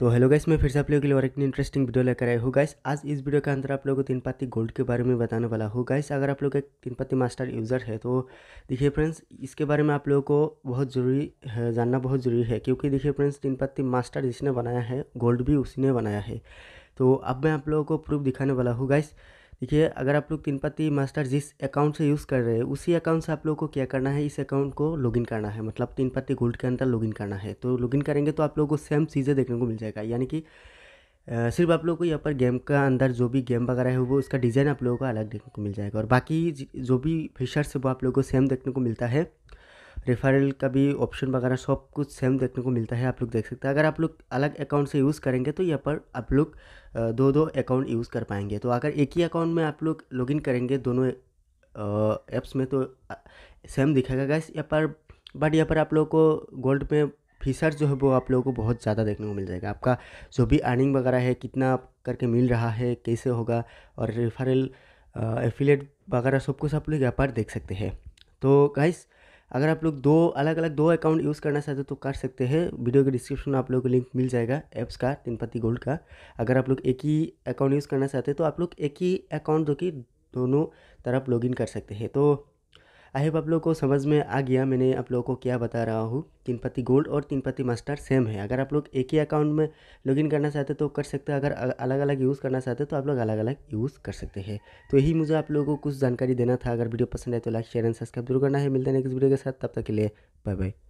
तो hello guys मैं फिर से आप लोगों के लिए और एक इंटरेस्टिंग वीडियो लेकर आया हूँ गाइस आज इस वीडियो के अंदर आप लोगों को तीन पत्ती गोल्ड के बारे में बताने वाला हूँ गाइस अगर आप लोग एक तीन पत्ती मास्टर यूज़र है तो देखिए फ्रेंड्स इसके बारे में आप लोगों को बहुत ज़रूरी जानना बहुत ज़रूरी है क्योंकि देखिए फ्रेंड्स तीन पत्ती मास्टर जिसने बनाया है गोल्ड भी उसी ने बनाया है तो अब मैं आप लोगों को प्रूफ दिखाने वाला हूँ गाइस देखिए अगर आप लोग तीन मास्टर जिस अकाउंट से यूज़ कर रहे हैं उसी अकाउंट से आप लोग को क्या करना है इस अकाउंट को लॉगिन करना है मतलब तीन पत्ती गोल्ड के अंदर लॉगिन करना है तो लॉगिन करेंगे तो आप लोगों को सेम चीज़ें देखने को मिल जाएगा यानी कि सिर्फ आप लोग को यहाँ पर गेम का अंदर जो भी गेम वगैरह है वो उसका डिज़ाइन आप लोगों को अलग देखने को मिल जाएगा और बाकी जो भी फीचर्स है वो आप लोग को सेम देखने को मिलता है रेफरल का भी ऑप्शन वगैरह सब कुछ सेम देखने को मिलता है आप लोग देख सकते हैं अगर आप लोग अलग अकाउंट से यूज़ करेंगे तो यहाँ पर आप लोग दो दो अकाउंट यूज़ कर पाएंगे तो अगर एक ही अकाउंट में आप लोग लॉगिन करेंगे दोनों ऐप्स में तो सेम दिखेगा गैस यहाँ पर बट यहाँ पर आप लोग को गोल्ड में फीसर जो है वो आप लोगों को बहुत ज़्यादा देखने को मिल जाएगा आपका जो भी अर्निंग वगैरह है कितना करके मिल रहा है कैसे होगा और रेफरल एफिलेट वगैरह सब कुछ आप लोग यहाँ पर देख सकते हैं तो गाइस अगर आप लोग दो अलग अलग दो अकाउंट यूज़ करना चाहते हो तो कर सकते हैं वीडियो के डिस्क्रिप्शन में आप लोग को लिंक मिल जाएगा ऐप्स का तीन पत्ती गोल्ड का अगर आप लोग एक ही अकाउंट यूज़ करना चाहते हो तो आप लोग एक ही अकाउंट जो कि दोनों तरफ लॉगिन कर सकते हैं तो आई होप आप लोग को समझ में आ गया मैंने आप लोगों को क्या बता रहा हूँ तीन पत्ती गोल्ड और तीन पत्ती मास्टर सेम है अगर आप लोग एक ही अकाउंट में लॉगिन करना चाहते तो कर सकते हैं अगर अलग अलग यूज़ करना चाहते तो आप लोग अलग अलग यूज़ कर सकते हैं तो यही मुझे आप लोगों को कुछ जानकारी देना था अगर वीडियो पसंद आए तो लाइक शेयर एंड सब्सक्राइब जरूर करना है मिलते हैं नेक्स्ट वीडियो के साथ तब तक के लिए बाय बाय